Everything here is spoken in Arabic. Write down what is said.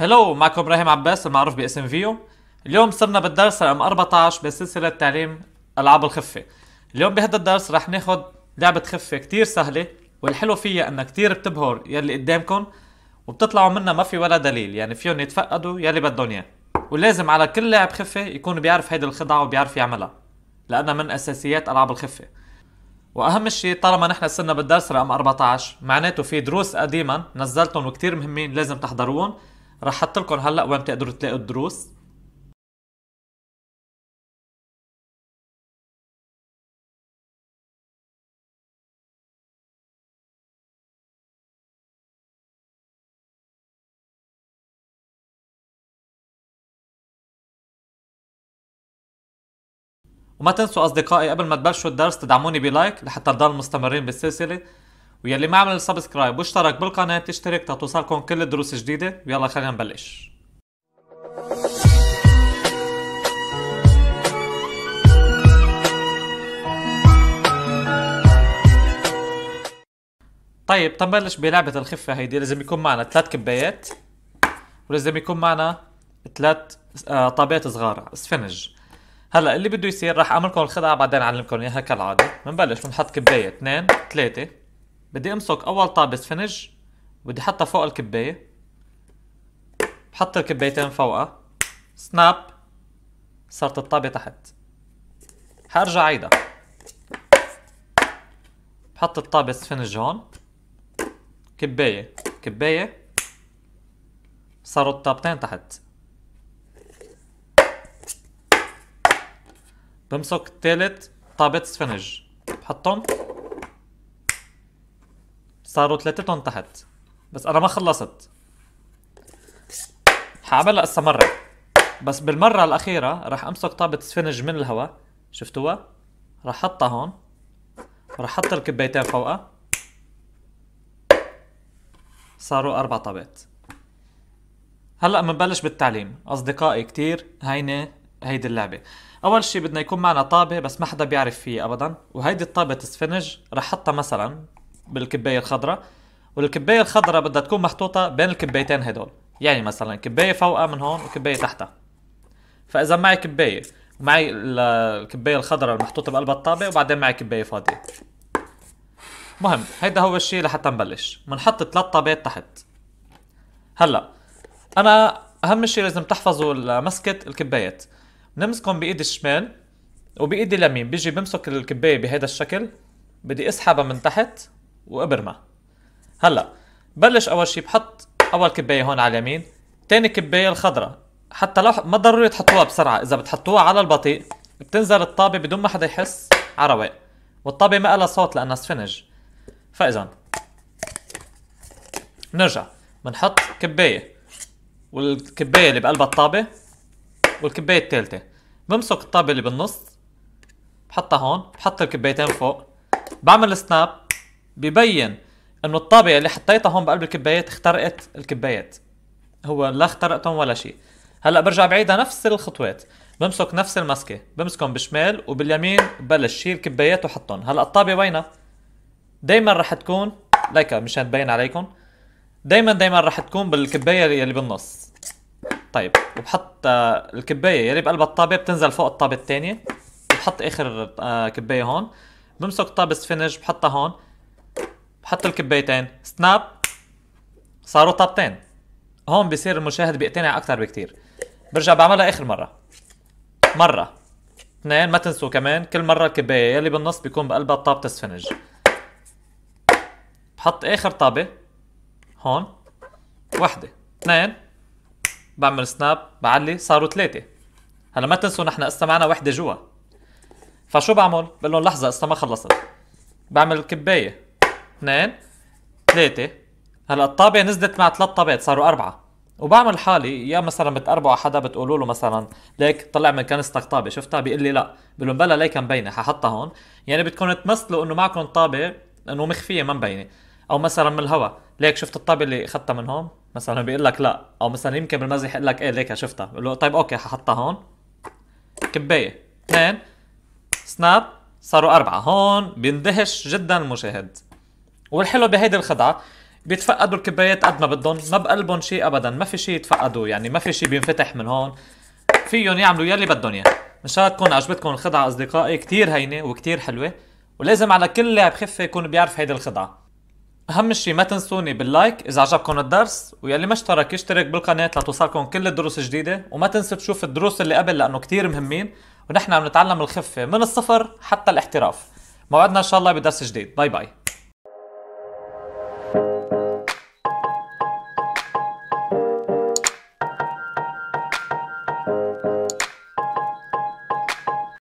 هلو معكم ابراهيم عباس المعروف باسم فيو اليوم صرنا بالدرس رقم 14 بسلسلة تعليم ألعاب الخفة اليوم بهذا الدرس رح ناخد لعبة خفة كتير سهلة والحلو فيها انها كتير بتبهر يلي قدامكم وبتطلعوا منها ما في ولا دليل يعني فيهم يتفقدوا يلي بدهم اياه ولازم على كل لاعب خفة يكون بيعرف هيدي الخدعة وبيعرف يعملها لأنها من أساسيات ألعاب الخفة واهم شيء طالما نحن صرنا بالدرس رقم 14 معناته في دروس قديما نزلتهم وكتير مهمين لازم تحضروهم رح احط لكم هلا وين بتقدروا تلاقوا الدروس وما تنسوا أصدقائي قبل ما تبلشوا الدرس تدعموني بلايك لحتى نضل مستمرين بالسلسلة ويلي ما عمل سبسكرايب واشترك بالقناة تشترك تتوصلكم كل الدروس الجديدة ويلا خلينا نبلش طيب تنبلش بلعبة الخفة هيدي لازم يكون معنا ثلاث كبايات ولازم يكون معنا ثلاث آه، طابات صغار اسفنج هلا اللي بده يصير راح اعمل لكم الخدعة بعدين اعلمكم اياها كالعادة بنبلش بنحط كباية اثنين ثلاثة بدي امسك اول طابه سفنج بدي احطها فوق الكبايه بحط الكبايتين فوقها سناب صارت الطابه تحت حارجع عيدها بحط الطابه سفنج هون كبايه كبايه صاروا الطابتين تحت بمسك الثالث طابة سفنج بحطهم صاروا ثلاثتهم تحت بس انا ما خلصت حعملها هسه مره بس بالمره الاخيره راح امسك طابه سفنج من الهواء شفتوها راح احطها هون راح احط الكبيتين فوقها صاروا اربع طابات هلا بنبلش بالتعليم اصدقائي كتير هينه هيدي اللعبه اول شيء بدنا يكون معنا طابه بس ما حدا بيعرف فيها ابدا وهيدي الطابه السفنج رح احطها مثلا بالكبايه الخضراء والكبايه الخضراء بدها تكون محطوطه بين الكبايتين هدول يعني مثلا كبايه فوقها من هون وكبايه تحتها فاذا معي كبايه معي الكبايه الخضراء المحطوطه بقلب الطابه وبعدين معي كبايه فاضيه مهم هيدا هو الشيء لحتى نبلش بنحط ثلاث طابات تحت هلا انا اهم شيء لازم تحفظوا مسكه الكبايات بنمسكهم بايد الشمال وبايدي اليمين بيجي بمسك الكبايه بهذا الشكل بدي اسحبها من تحت وابرما هلا بلش اول شيء بحط اول كبايه هون على اليمين ثاني كبايه الخضراء حتى لو ما ضروري تحطوها بسرعه اذا بتحطوها على البطيء بتنزل الطابه بدون ما حدا يحس عروق والطابه ما لها صوت لانها سفنج فاذا نرجع بنحط كبايه والكبايه اللي بقلبها الطابه والكبايه الثالثه بمسك الطابه اللي بالنص بحطها هون بحط الكبايتين فوق بعمل سناب ببين انه الطابية اللي حطيتها هون بقلب الكبايات اخترقت الكبايات هو لا اخترقتهم ولا شيء هلا برجع بعيدها نفس الخطوات بمسك نفس المسكه بمسكهم بالشمال وباليمين ببلش شيل كبايات وحطهم هلا الطابه وينها دائما رح تكون ليكا مشان تبين عليكم دائما دائما رح تكون بالكبايه يلي بالنص طيب وبحط آه، الكبايه يلي بقلب الطابه بتنزل فوق الطابه الثانيه بحط اخر آه، كبايه هون بمسك طابه سفنج بحطها هون حط الكبيتين سناب صاروا طابتين هون بصير المشاهد بيقتنع اكثر بكثير برجع بعملها اخر مره مره اثنين ما تنسوا كمان كل مره الكبايه يلي بالنص بيكون بقلبها طابه اسفنج بحط اخر طابه هون وحده اثنين بعمل سناب بعلي صاروا ثلاثه هلا ما تنسوا نحن قصة معنا وحده جوا فشو بعمل بقول لهم لحظه قصة ما خلصت بعمل الكبايه اثنين ثلاثة هلا الطابة نزلت مع ثلاث طابات صاروا أربعة وبعمل حالي يا مثلا بتقربوا على حدا بتقولوا له مثلا ليك طلع من كنستك طابة شفتها بيقول لي لا بقول لهم بلا ليك مبينة ححطها هون يعني بدكم تمثلوا انه معكم طابة انه مخفية ما مبينة او مثلا من الهوا ليك شفت الطابة اللي اخذتها من هون مثلا بيقول لك لا او مثلا يمكن بالمزح يقول لك ايه ليك شفتها بقول له طيب اوكي ححطها هون كباية اثنين سناب صاروا أربعة هون بيندهش جدا المشاهد والحلو بهيدي الخدعه بيتفقدوا الكبايات قد ما بدهم ما بقلبهم شيء ابدا ما في شيء يتفقدوا يعني ما في شيء بينفتح من هون فيهم يعملوا يلي بدهم اياه ان شاء الله تكون عجبتكم الخدعه اصدقائي كثير هينه وكثير حلوه ولازم على كل لاعب خفه يكون بيعرف هيدي الخدعه اهم شيء ما تنسوني باللايك اذا عجبكم الدرس ويلي ما اشترك يشترك بالقناه لتوصلكم كل الدروس الجديده وما تنسوا تشوف الدروس اللي قبل لانه كثير مهمين ونحن عم نتعلم الخفه من الصفر حتى الاحتراف موعدنا ان شاء الله بدرس جديد باي باي